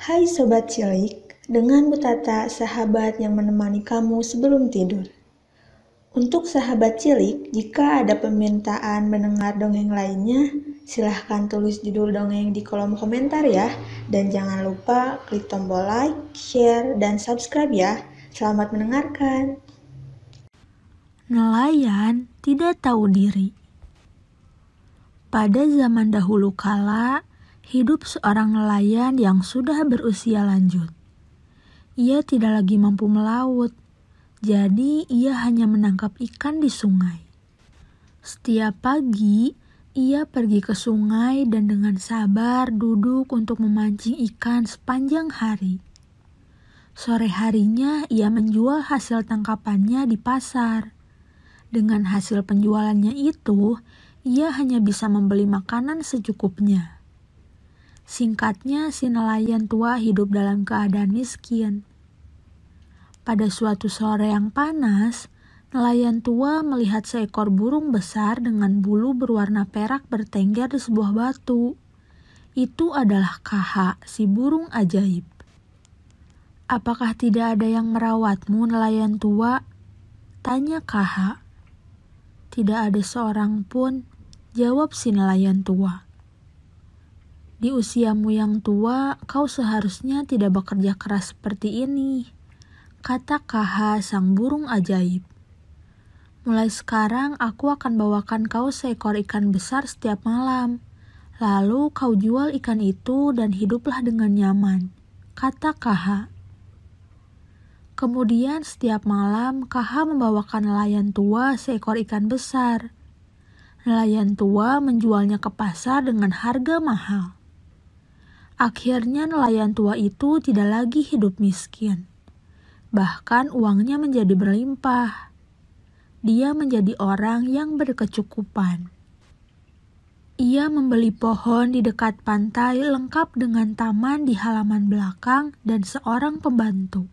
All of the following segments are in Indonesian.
Hai Sobat Cilik, dengan Butata sahabat yang menemani kamu sebelum tidur. Untuk sahabat cilik, jika ada permintaan mendengar dongeng lainnya, silahkan tulis judul dongeng di kolom komentar ya. Dan jangan lupa klik tombol like, share, dan subscribe ya. Selamat mendengarkan. Nelayan tidak tahu diri. Pada zaman dahulu kala, hidup seorang nelayan yang sudah berusia lanjut. Ia tidak lagi mampu melaut, jadi ia hanya menangkap ikan di sungai. Setiap pagi, ia pergi ke sungai dan dengan sabar duduk untuk memancing ikan sepanjang hari. Sore harinya, ia menjual hasil tangkapannya di pasar. Dengan hasil penjualannya itu, ia hanya bisa membeli makanan secukupnya. Singkatnya, si nelayan tua hidup dalam keadaan miskin. Pada suatu sore yang panas, nelayan tua melihat seekor burung besar dengan bulu berwarna perak bertengger di sebuah batu. Itu adalah Kaha, si burung ajaib. Apakah tidak ada yang merawatmu, nelayan tua? Tanya Kaha. Tidak ada seorang pun, jawab si nelayan tua. Di usiamu yang tua, kau seharusnya tidak bekerja keras seperti ini, kata Kaha sang burung ajaib. Mulai sekarang aku akan bawakan kau seekor ikan besar setiap malam. Lalu kau jual ikan itu dan hiduplah dengan nyaman, kata Kaha. Kemudian setiap malam Kaha membawakan nelayan tua seekor ikan besar. Nelayan tua menjualnya ke pasar dengan harga mahal. Akhirnya nelayan tua itu tidak lagi hidup miskin. Bahkan uangnya menjadi berlimpah. Dia menjadi orang yang berkecukupan. Ia membeli pohon di dekat pantai lengkap dengan taman di halaman belakang dan seorang pembantu.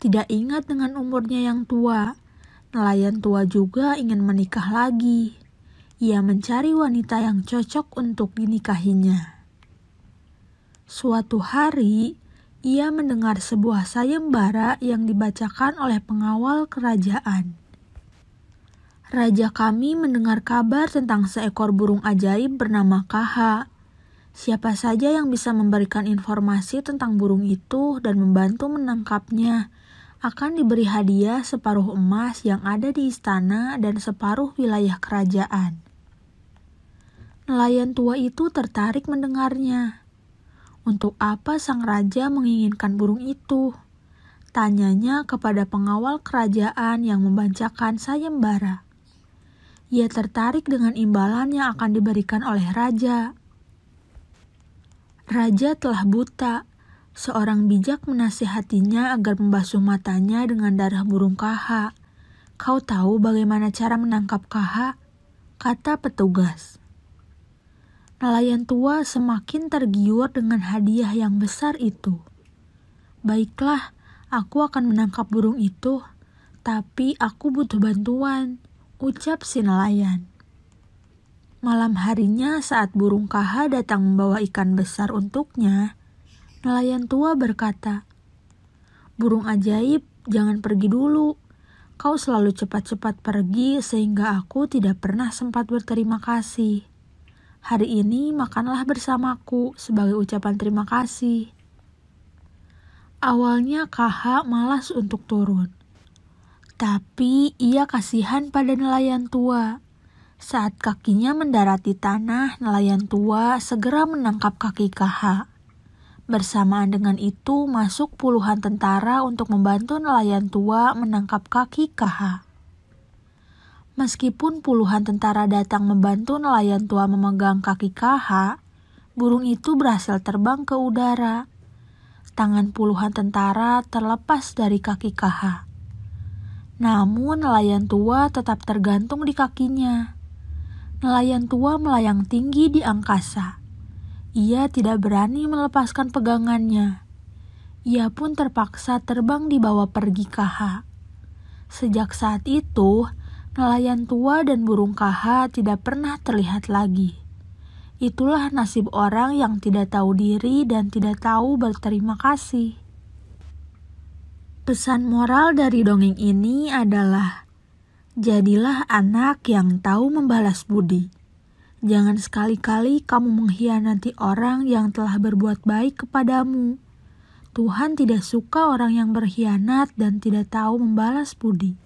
Tidak ingat dengan umurnya yang tua, nelayan tua juga ingin menikah lagi. Ia mencari wanita yang cocok untuk dinikahinya. Suatu hari, ia mendengar sebuah sayembara yang dibacakan oleh pengawal kerajaan. Raja kami mendengar kabar tentang seekor burung ajaib bernama Kaha. Siapa saja yang bisa memberikan informasi tentang burung itu dan membantu menangkapnya akan diberi hadiah separuh emas yang ada di istana dan separuh wilayah kerajaan. Nelayan tua itu tertarik mendengarnya. Untuk apa sang raja menginginkan burung itu? Tanyanya kepada pengawal kerajaan yang membacakan sayembara. Ia tertarik dengan imbalan yang akan diberikan oleh raja. Raja telah buta. Seorang bijak menasihatinya agar membasuh matanya dengan darah burung kaha. Kau tahu bagaimana cara menangkap kaha? Kata petugas nelayan tua semakin tergiur dengan hadiah yang besar itu. Baiklah, aku akan menangkap burung itu, tapi aku butuh bantuan, ucap si nelayan. Malam harinya saat burung kaha datang membawa ikan besar untuknya, nelayan tua berkata, Burung ajaib, jangan pergi dulu. Kau selalu cepat-cepat pergi sehingga aku tidak pernah sempat berterima kasih. Hari ini makanlah bersamaku sebagai ucapan terima kasih. Awalnya Kaha malas untuk turun. Tapi ia kasihan pada nelayan tua. Saat kakinya mendarati tanah, nelayan tua segera menangkap kaki Kaha. Bersamaan dengan itu masuk puluhan tentara untuk membantu nelayan tua menangkap kaki Kaha. Meskipun puluhan tentara datang membantu nelayan tua memegang kaki Kaha, burung itu berhasil terbang ke udara. Tangan puluhan tentara terlepas dari kaki Kaha. Namun nelayan tua tetap tergantung di kakinya. Nelayan tua melayang tinggi di angkasa. Ia tidak berani melepaskan pegangannya. Ia pun terpaksa terbang dibawa pergi Kaha. Sejak saat itu, nelayan tua dan burung kaha tidak pernah terlihat lagi. Itulah nasib orang yang tidak tahu diri dan tidak tahu berterima kasih. Pesan moral dari dongeng ini adalah: jadilah anak yang tahu membalas budi. Jangan sekali-kali kamu mengkhianati orang yang telah berbuat baik kepadamu. Tuhan tidak suka orang yang berkhianat dan tidak tahu membalas budi.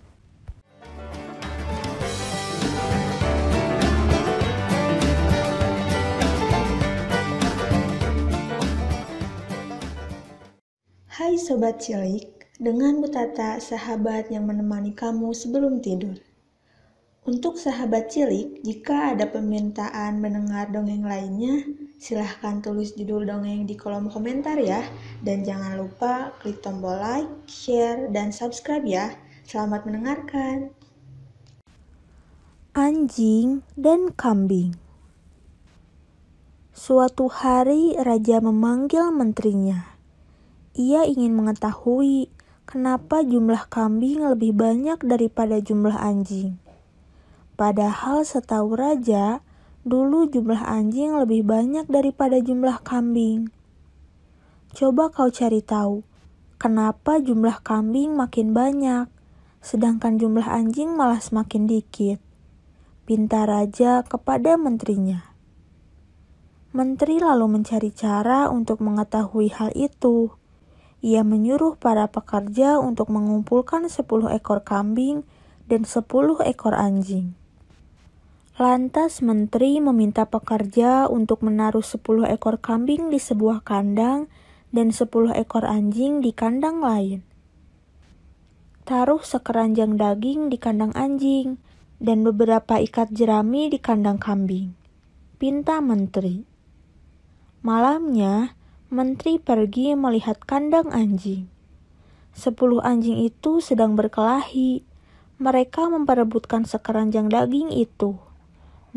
Hai Sobat Cilik, dengan Butata sahabat yang menemani kamu sebelum tidur. Untuk sahabat cilik, jika ada permintaan mendengar dongeng lainnya, silahkan tulis judul dongeng di kolom komentar ya. Dan jangan lupa klik tombol like, share, dan subscribe ya. Selamat mendengarkan. Anjing dan Kambing Suatu hari raja memanggil menterinya ia ingin mengetahui kenapa jumlah kambing lebih banyak daripada jumlah anjing. Padahal setahu raja, dulu jumlah anjing lebih banyak daripada jumlah kambing. Coba kau cari tahu, kenapa jumlah kambing makin banyak, sedangkan jumlah anjing malah semakin dikit. Pinta raja kepada menterinya. Menteri lalu mencari cara untuk mengetahui hal itu ia menyuruh para pekerja untuk mengumpulkan sepuluh ekor kambing dan sepuluh ekor anjing. Lantas menteri meminta pekerja untuk menaruh sepuluh ekor kambing di sebuah kandang dan sepuluh ekor anjing di kandang lain. Taruh sekeranjang daging di kandang anjing dan beberapa ikat jerami di kandang kambing. Pinta menteri. Malamnya, Menteri pergi melihat kandang anjing. Sepuluh anjing itu sedang berkelahi. Mereka memperebutkan sekeranjang daging itu.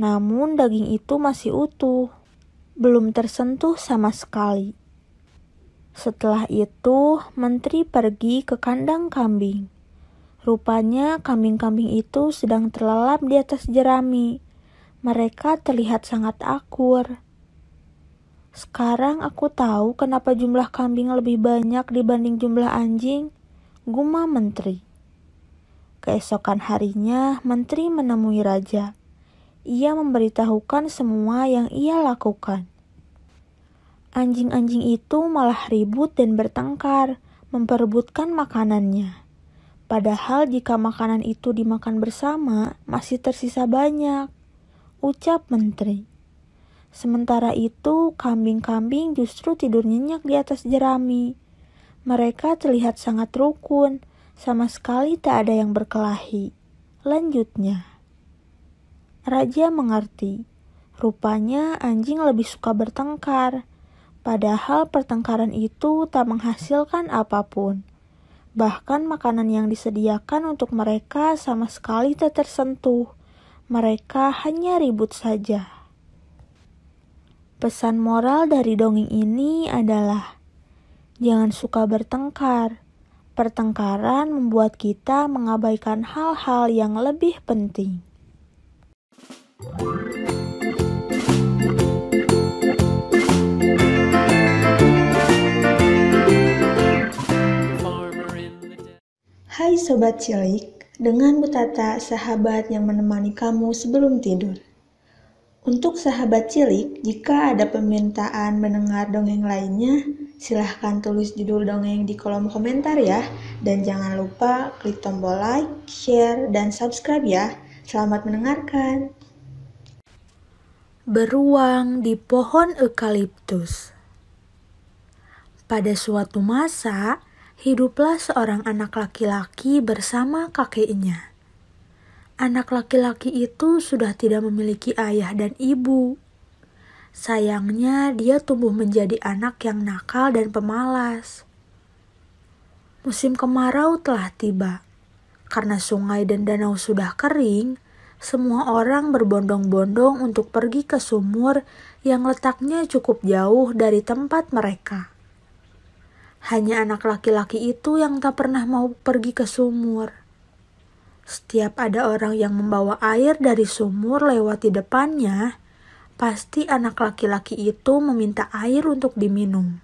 Namun daging itu masih utuh, belum tersentuh sama sekali. Setelah itu, menteri pergi ke kandang kambing. Rupanya kambing-kambing itu sedang terlelap di atas jerami. Mereka terlihat sangat akur sekarang aku tahu kenapa jumlah kambing lebih banyak dibanding jumlah anjing, gumam menteri. Keesokan harinya, menteri menemui raja. Ia memberitahukan semua yang ia lakukan. Anjing-anjing itu malah ribut dan bertengkar, memperebutkan makanannya. Padahal jika makanan itu dimakan bersama, masih tersisa banyak, ucap menteri. Sementara itu, kambing-kambing justru tidur nyenyak di atas jerami. Mereka terlihat sangat rukun, sama sekali tak ada yang berkelahi. Lanjutnya, raja mengerti. Rupanya anjing lebih suka bertengkar, padahal pertengkaran itu tak menghasilkan apapun. Bahkan makanan yang disediakan untuk mereka sama sekali tak tersentuh. Mereka hanya ribut saja. Pesan moral dari dongeng ini adalah jangan suka bertengkar. Pertengkaran membuat kita mengabaikan hal-hal yang lebih penting. Hai Sobat Cilik, dengan Butata, sahabat yang menemani kamu sebelum tidur. Untuk sahabat cilik, jika ada permintaan mendengar dongeng lainnya, silahkan tulis judul dongeng di kolom komentar ya. Dan jangan lupa klik tombol like, share, dan subscribe ya. Selamat mendengarkan. Beruang di pohon eukaliptus. Pada suatu masa, hiduplah seorang anak laki-laki bersama kakeknya anak laki-laki itu sudah tidak memiliki ayah dan ibu. Sayangnya, dia tumbuh menjadi anak yang nakal dan pemalas. Musim kemarau telah tiba. Karena sungai dan danau sudah kering, semua orang berbondong-bondong untuk pergi ke sumur yang letaknya cukup jauh dari tempat mereka. Hanya anak laki-laki itu yang tak pernah mau pergi ke sumur. Setiap ada orang yang membawa air dari sumur lewat di depannya, pasti anak laki-laki itu meminta air untuk diminum.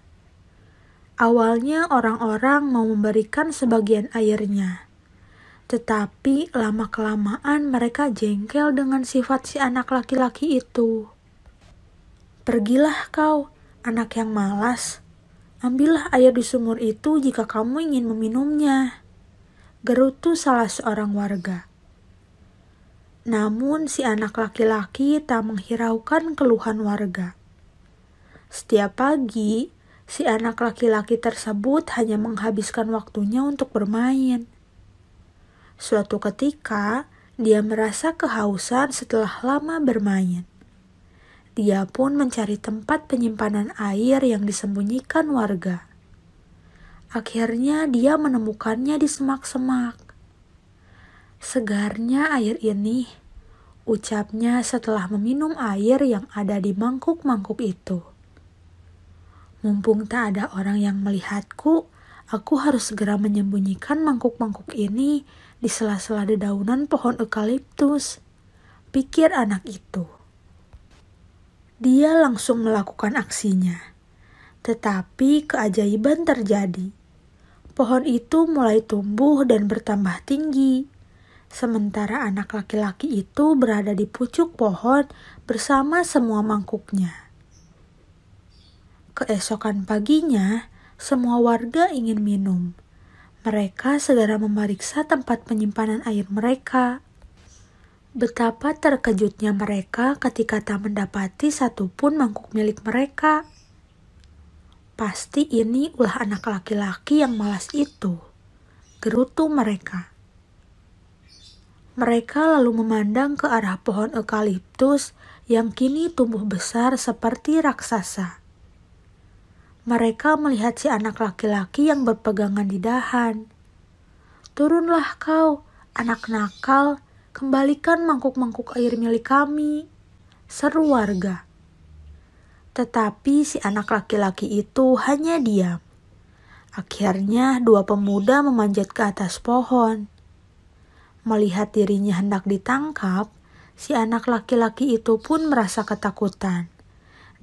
Awalnya orang-orang mau memberikan sebagian airnya. Tetapi lama-kelamaan mereka jengkel dengan sifat si anak laki-laki itu. Pergilah kau, anak yang malas. Ambillah air di sumur itu jika kamu ingin meminumnya gerutu salah seorang warga. Namun si anak laki-laki tak menghiraukan keluhan warga. Setiap pagi, si anak laki-laki tersebut hanya menghabiskan waktunya untuk bermain. Suatu ketika, dia merasa kehausan setelah lama bermain. Dia pun mencari tempat penyimpanan air yang disembunyikan warga. Akhirnya dia menemukannya di semak-semak. Segarnya air ini, ucapnya setelah meminum air yang ada di mangkuk-mangkuk itu. Mumpung tak ada orang yang melihatku, aku harus segera menyembunyikan mangkuk-mangkuk ini di sela-sela dedaunan pohon eukaliptus. Pikir anak itu dia langsung melakukan aksinya. Tetapi keajaiban terjadi pohon itu mulai tumbuh dan bertambah tinggi. Sementara anak laki-laki itu berada di pucuk pohon bersama semua mangkuknya. Keesokan paginya, semua warga ingin minum. Mereka segera memeriksa tempat penyimpanan air mereka. Betapa terkejutnya mereka ketika tak mendapati satupun mangkuk milik mereka. Pasti ini ulah anak laki-laki yang malas itu. Gerutu mereka. Mereka lalu memandang ke arah pohon eukaliptus yang kini tumbuh besar seperti raksasa. Mereka melihat si anak laki-laki yang berpegangan di dahan. Turunlah kau, anak nakal, kembalikan mangkuk-mangkuk air milik kami, seru warga. Tetapi si anak laki-laki itu hanya diam. Akhirnya dua pemuda memanjat ke atas pohon. Melihat dirinya hendak ditangkap, si anak laki-laki itu pun merasa ketakutan.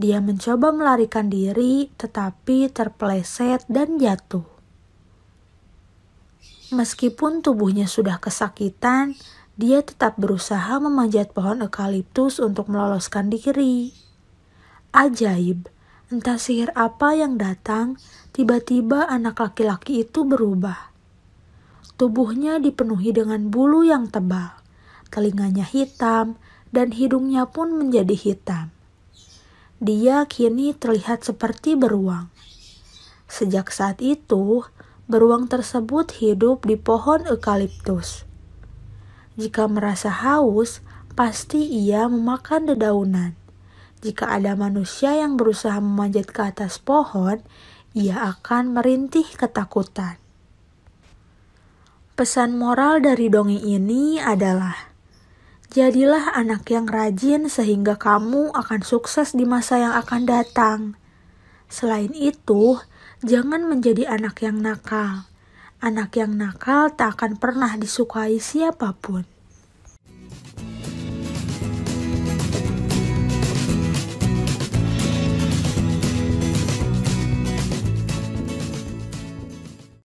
Dia mencoba melarikan diri, tetapi terpeleset dan jatuh. Meskipun tubuhnya sudah kesakitan, dia tetap berusaha memanjat pohon eukaliptus untuk meloloskan diri. Ajaib, entah sihir apa yang datang, tiba-tiba anak laki-laki itu berubah. Tubuhnya dipenuhi dengan bulu yang tebal, telinganya hitam, dan hidungnya pun menjadi hitam. Dia kini terlihat seperti beruang. Sejak saat itu, beruang tersebut hidup di pohon eukaliptus. Jika merasa haus, pasti ia memakan dedaunan. Jika ada manusia yang berusaha memanjat ke atas pohon, ia akan merintih ketakutan. Pesan moral dari dongeng ini adalah: jadilah anak yang rajin, sehingga kamu akan sukses di masa yang akan datang. Selain itu, jangan menjadi anak yang nakal. Anak yang nakal tak akan pernah disukai siapapun.